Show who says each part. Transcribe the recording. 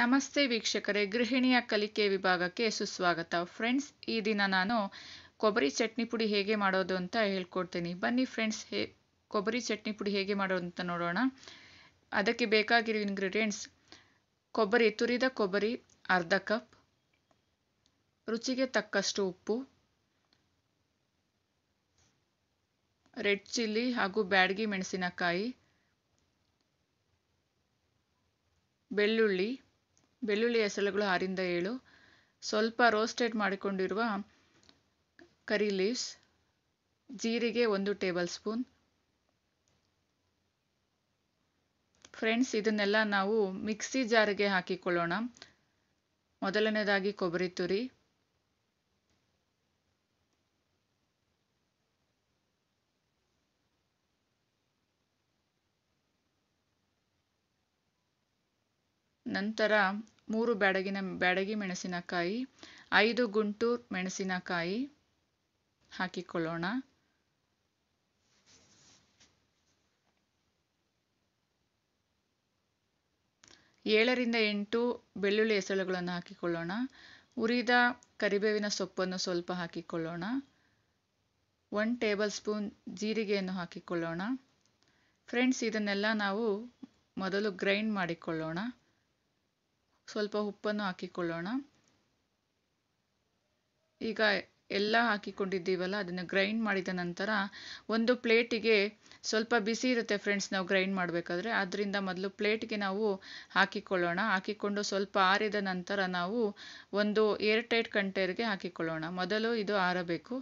Speaker 1: ನಮಸ್ತೆ ವೀಕ್ಷಕರೇ ಗೃಹಿಣಿಯ ಕಲಿಕೆ ವಿಭಾಗಕ್ಕೆ ಸುಸ್ವಾಗತ ಫ್ರೆಂಡ್ಸ್ ಈ ದಿನ ನಾನು ಕೊಬ್ಬರಿ ಚಟ್ನಿ ಪುಡಿ ಹೇಗೆ ಮಾಡೋದು ಅಂತ ಹೇಳ್ಕೊಡ್ತೀನಿ ಬನ್ನಿ ಫ್ರೆಂಡ್ಸ್ ಹೇ ಕೊಬ್ಬರಿ ಚಟ್ನಿ ಪುಡಿ ಹೇಗೆ ಮಾಡೋದು ಅಂತ ನೋಡೋಣ ಅದಕ್ಕೆ ಬೇಕಾಗಿರೋ ಇಂಗ್ರೀಡಿಯೆಂಟ್ಸ್ ಕೊಬ್ಬರಿ ತುರಿದ ಕೊಬ್ಬರಿ ಅರ್ಧ ಕಪ್ ರುಚಿಗೆ ತಕ್ಕಷ್ಟು ಉಪ್ಪು ರೆಡ್ ಚಿಲ್ಲಿ ಹಾಗೂ ಬ್ಯಾಡ್ಗಿ ಮೆಣಸಿನಕಾಯಿ ಬೆಳ್ಳುಳ್ಳಿ ಬೆಳ್ಳುಳ್ಳಿ ಹೆಸರುಗಳು ಆರಿಂದ ಏಳು ಸ್ವಲ್ಪ ರೋಸ್ಟೆಡ್ ಮಾಡಿಕೊಂಡಿರುವ ಕರಿ ಲೀವ್ಸ್ ಜೀರಿಗೆ ಒಂದು ಟೇಬಲ್ ಸ್ಪೂನ್ ಫ್ರೆಂಡ್ಸ್ ಇದನ್ನೆಲ್ಲ ನಾವು ಮಿಕ್ಸಿ ಜಾರಿಗೆ ಹಾಕಿಕೊಳ್ಳೋಣ ಮೊದಲನೇದಾಗಿ ಕೊಬ್ಬರಿ ತುರಿ ನಂತರ ಮೂರು ಬ್ಯಾಡಗಿನ ಬ್ಯಾಡಗಿ ಮೆಣಸಿನಕಾಯಿ ಐದು ಗುಂಟೂರು ಮೆಣಸಿನಕಾಯಿ ಹಾಕಿಕೊಳ್ಳೋಣ ಏಳರಿಂದ ಎಂಟು ಬೆಳ್ಳುಳ್ಳಿ ಎಸಳುಗಳನ್ನು ಹಾಕಿಕೊಳ್ಳೋಣ ಉರಿದ ಕರಿಬೇವಿನ ಸೊಪ್ಪನ್ನು ಸ್ವಲ್ಪ ಹಾಕಿಕೊಳ್ಳೋಣ ಒನ್ ಟೇಬಲ್ ಸ್ಪೂನ್ ಜೀರಿಗೆಯನ್ನು ಹಾಕಿಕೊಳ್ಳೋಣ ಫ್ರೆಂಡ್ಸ್ ಇದನ್ನೆಲ್ಲ ನಾವು ಮೊದಲು ಗ್ರೈಂಡ್ ಮಾಡಿಕೊಳ್ಳೋಣ ಸ್ವಲ್ಪ ಉಪ್ಪನ್ನು ಹಾಕಿಕೊಳ್ಳೋಣ ಈಗ ಎಲ್ಲ ಹಾಕಿಕೊಂಡಿದ್ದೀವಲ್ಲ ಅದನ್ನು ಗ್ರೈಂಡ್ ಮಾಡಿದ ನಂತರ ಒಂದು ಪ್ಲೇಟಿಗೆ ಸ್ವಲ್ಪ ಬಿಸಿ ಇರುತ್ತೆ ಫ್ರೆಂಡ್ಸ್ ನಾವು ಗ್ರೈಂಡ್ ಮಾಡಬೇಕಾದ್ರೆ ಅದರಿಂದ ಮೊದಲು ಪ್ಲೇಟ್ಗೆ ನಾವು ಹಾಕಿಕೊಳ್ಳೋಣ ಹಾಕಿಕೊಂಡು ಸ್ವಲ್ಪ ಆರಿದ ನಂತರ ನಾವು ಒಂದು ಏರ್ ಟೈಟ್ ಹಾಕಿಕೊಳ್ಳೋಣ ಮೊದಲು ಇದು ಆರಬೇಕು